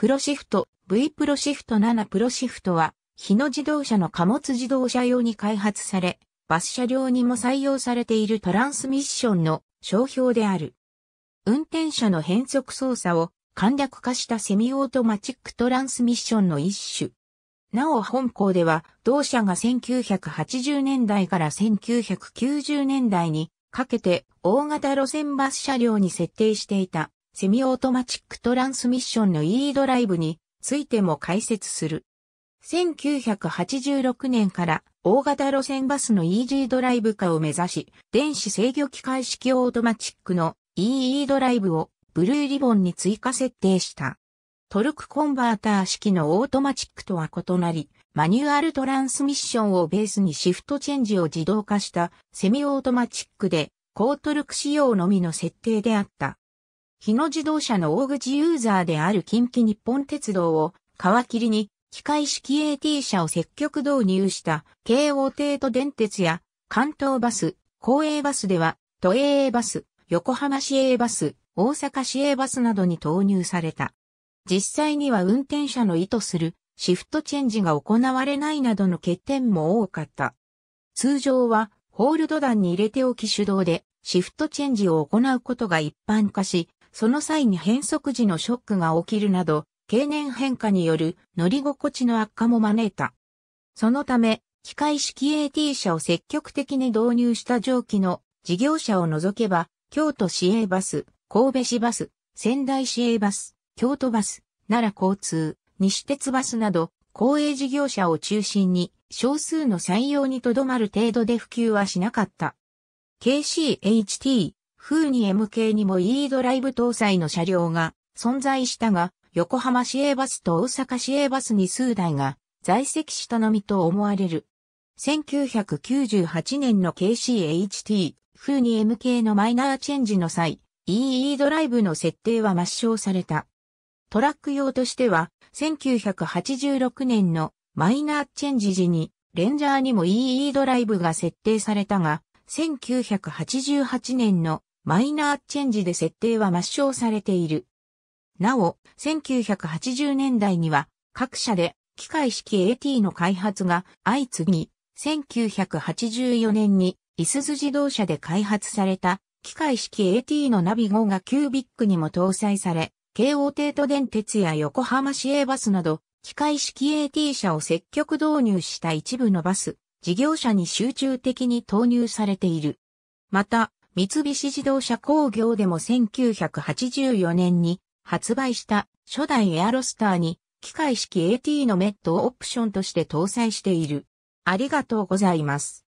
プロシフト、V プロシフト7プロシフトは、日野自動車の貨物自動車用に開発され、バス車両にも採用されているトランスミッションの商標である。運転者の変速操作を簡略化したセミオートマチックトランスミッションの一種。なお本校では、同社が1980年代から1990年代にかけて大型路線バス車両に設定していたセミオートマチックトランスミッションの E ドライブについても解説する。1986年から大型路線バスの EG ドライブ化を目指し、電子制御機械式オートマチックの EE ドライブをブルーリボンに追加設定した。トルクコンバーター式のオートマチックとは異なり、マニュアルトランスミッションをベースにシフトチェンジを自動化したセミオートマチックで、高トルク仕様のみの設定であった。日野自動車の大口ユーザーである近畿日本鉄道を皮切りに機械式 AT 車を積極導入した京王帝都電鉄や関東バス、公営バスでは都営バス、横浜市営バス、大阪市営バスなどに投入された。実際には運転者の意図するシフトチェンジが行われないなどの欠点も多かった。通常はホールド段に入れておき手動でシフトチェンジを行うことが一般化し、その際に変速時のショックが起きるなど、経年変化による乗り心地の悪化も招いた。そのため、機械式 AT 車を積極的に導入した蒸気の事業者を除けば、京都市営バス、神戸市バス、仙台市営バス、京都バス、奈良交通、西鉄バスなど、公営事業者を中心に少数の採用にとどまる程度で普及はしなかった。KCHT 風に MK にも E ドライブ搭載の車両が存在したが、横浜市営バスと大阪市営バスに数台が在籍したのみと思われる。1998年の KCHT、風に MK のマイナーチェンジの際、EE ドライブの設定は抹消された。トラック用としては、1986年のマイナーチェンジ時に、レンジャーにも EE ドライブが設定されたが、1988年のマイナーチェンジで設定は抹消されている。なお、1980年代には各社で機械式 AT の開発が相次ぎ、1984年にいすズ自動車で開発された機械式 AT のナビ号がキュービックにも搭載され、京王帝都電鉄や横浜市営バスなど、機械式 AT 車を積極導入した一部のバス、事業者に集中的に投入されている。また、三菱自動車工業でも1984年に発売した初代エアロスターに機械式 AT のメットをオプションとして搭載している。ありがとうございます。